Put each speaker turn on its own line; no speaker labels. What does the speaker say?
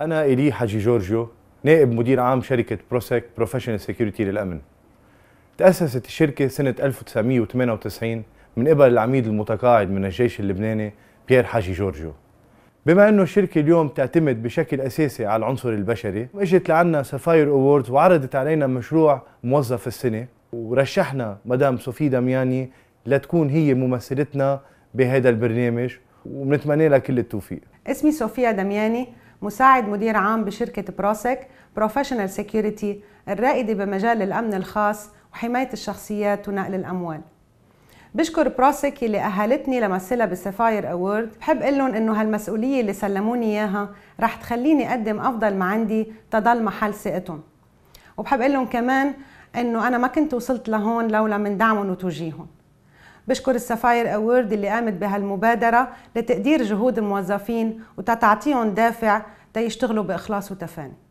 أنا إيلي حجي جورجيو نائب مدير عام شركة بروسيك بروفيشنال سيكيورتي للأمن تأسست الشركة سنة 1998 من قبل العميد المتقاعد من الجيش اللبناني بيير حجي جورجيو بما أنه الشركة اليوم تعتمد بشكل أساسي على العنصر البشري اجت لعنا سفاير أووردز وعرضت علينا مشروع موظف السنة ورشحنا مدام صوفي دمياني لتكون هي ممثلتنا بهذا البرنامج ونتمنى لها كل التوفيق
اسمي صوفيا دمياني مساعد مدير عام بشركة بروسك بروفيشنال سيكيورتي الرائدة بمجال الأمن الخاص وحماية الشخصيات ونقل الأموال بشكر بروسك اللي أهلتني لمثلها بالسفاير أورد بحب أقول لهم إنه هالمسؤولية اللي سلموني إياها رح تخليني أقدم أفضل ما عندي تضل محل ثقتهم وبحب أقول لهم كمان إنه أنا ما كنت وصلت لهون لولا من دعمهم وتوجيههم بشكر السفاير أورد اللي قامت بهالمبادرة لتقدير جهود الموظفين وتتعطيهم دافع تيشتغلوا بإخلاص وتفاني